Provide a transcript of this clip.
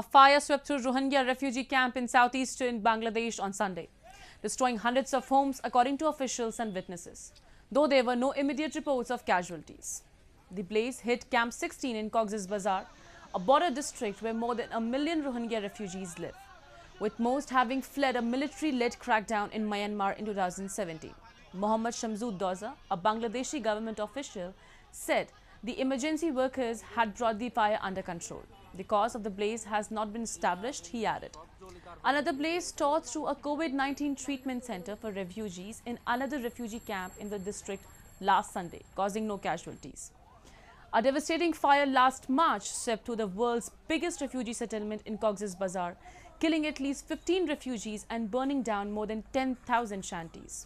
A fire swept through Rohingya refugee camp in southeastern Bangladesh on Sunday, destroying hundreds of homes, according to officials and witnesses, though there were no immediate reports of casualties. The blaze hit Camp 16 in Cox's Bazar, a border district where more than a million Rohingya refugees live, with most having fled a military-led crackdown in Myanmar in 2017. Mohammad Shamsud Doza, a Bangladeshi government official, said the emergency workers had brought the fire under control. The cause of the blaze has not been established, he added. Another blaze tore through a COVID-19 treatment center for refugees in another refugee camp in the district last Sunday, causing no casualties. A devastating fire last March swept through the world's biggest refugee settlement in Cox's Bazar, killing at least 15 refugees and burning down more than 10,000 shanties.